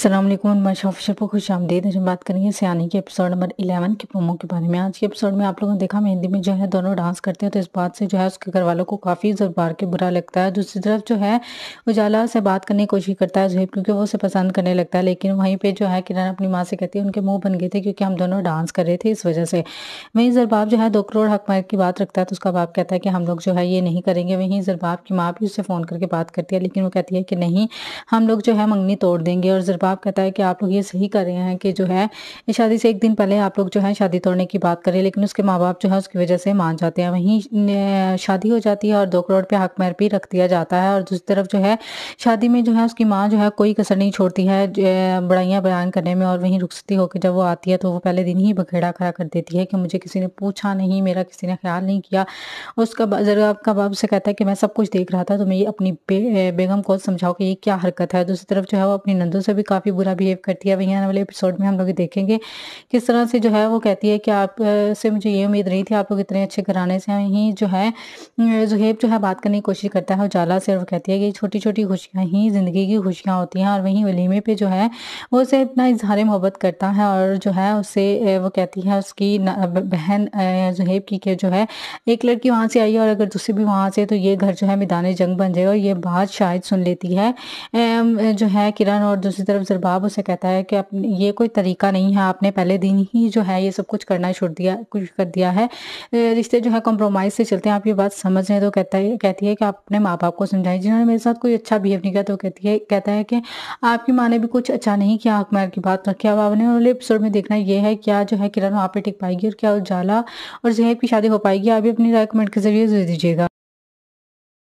असलम मैं शॉफिशर पर खुश आमदीद हम बात करेंगे सियानी के एपिसोड नंबर इलेवन के प्रोमो के बारे में आज के एपिसोड में आप लोगों ने देखा मेहंदी में जो है दोनों डांस करते हैं तो इस बात से जो है उसके घर वालों को काफ़ी जरबार के बुरा लगता है दूसरी तरफ जो है उजाला से बात करने की कोशिश करता है जहेब क्योंकि वो उसे पसंद करने लगता है लेकिन वहीं पर जो है किरण अपनी माँ से कहती है उनके मुँह बन गए थे क्योंकि हम दोनों डांस कर रहे थे इस वजह से वहीं जरबाब जो है दो करोड़ हक मार की बात रखता है तो उसका बाप कहता है कि हम लोग जो है ये नहीं करेंगे वहीं जरबाब की माँ भी उससे फ़ोन करके बात करती है लेकिन वो कहती है कि नहीं हम लोग जो है मंगनी तोड़ देंगे और जरबाब बाप कहता है कि आप लोग ये सही कर रहे हैं कि जो है शादी से एक दिन पहले आप लोग जो है शादी तोड़ने की बात करें लेकिन उसके माँ बाप जो है उसकी वजह से मान जाते हैं वहीं शादी हो जाती है और दो करोड़ रुपया हक मैर भी रख दिया जाता है और दूसरी तरफ जो है शादी में जो है उसकी माँ जो है कोई कसर नहीं छोड़ती है बड़ाइयाँ बयान करने में और वहीं रुखसती होकर जब वो आती है तो वो पहले दिन ही बखेड़ा खड़ा कर देती है कि मुझे किसी ने पूछा नहीं मेरा किसी ने ख्याल नहीं किया उसका जरूर का बाप से कहता है कि मैं सब कुछ देख रहा था तो मैं अपनी बे, बेगम को समझाओ कि ये क्या हरकत है दूसरी तरफ जो है वो अपनी नंदों से भी काफ़ी काफ़ी बुरा बिहेव करती है वहीं आने वाले एपिसोड में हम लोग देखेंगे किस तरह से जो है वो कहती है कि आप से मुझे ये उम्मीद नहीं थी आप लोग इतने अच्छे घराने से ही जो है जुहेब जो है बात करने की कोशिश करता है उजाला से और वो कहती है कि छोटी छोटी खुशियाँ ही ज़िंदगी की खुशियाँ होती हैं और वहीं वलीमे पर जो है वो उसे इतना इजहार मोहब्बत करता है और जो है उसे वो कहती है उसकी बहन जुहेब की कि जो है एक लड़की वहाँ से आई है और अगर दूसरी भी वहाँ से तो ये घर जो है मैदान जंग बन जाएगा और ये बात शायद सुन लेती है जो है किरण और दूसरी तरफ बाब उसे कहता है कि अपने ये कोई तरीका नहीं है आपने पहले दिन ही जो है ये सब कुछ करना छोड़ दिया कुछ कर दिया है रिश्ते जो है कॉम्प्रोमाइज़ से चलते हैं आप ये बात समझ रहे तो कहता है कहती है कि आप अपने माँ बाप को समझाएं जिन्होंने मेरे साथ कोई अच्छा बिहेव नहीं किया तो कहती है कहता है कि आपकी माँ ने भी कुछ अच्छा नहीं किया हक की बात रखी अब आपने अगले एपिसोड में देखना यह है क्या जो है किरण वहाँ पर टिक पाएगी और क्या उजाला और जहेब की शादी हो पाएगी आप भी अपनी राय कमेंट के जरिए दे दीजिएगा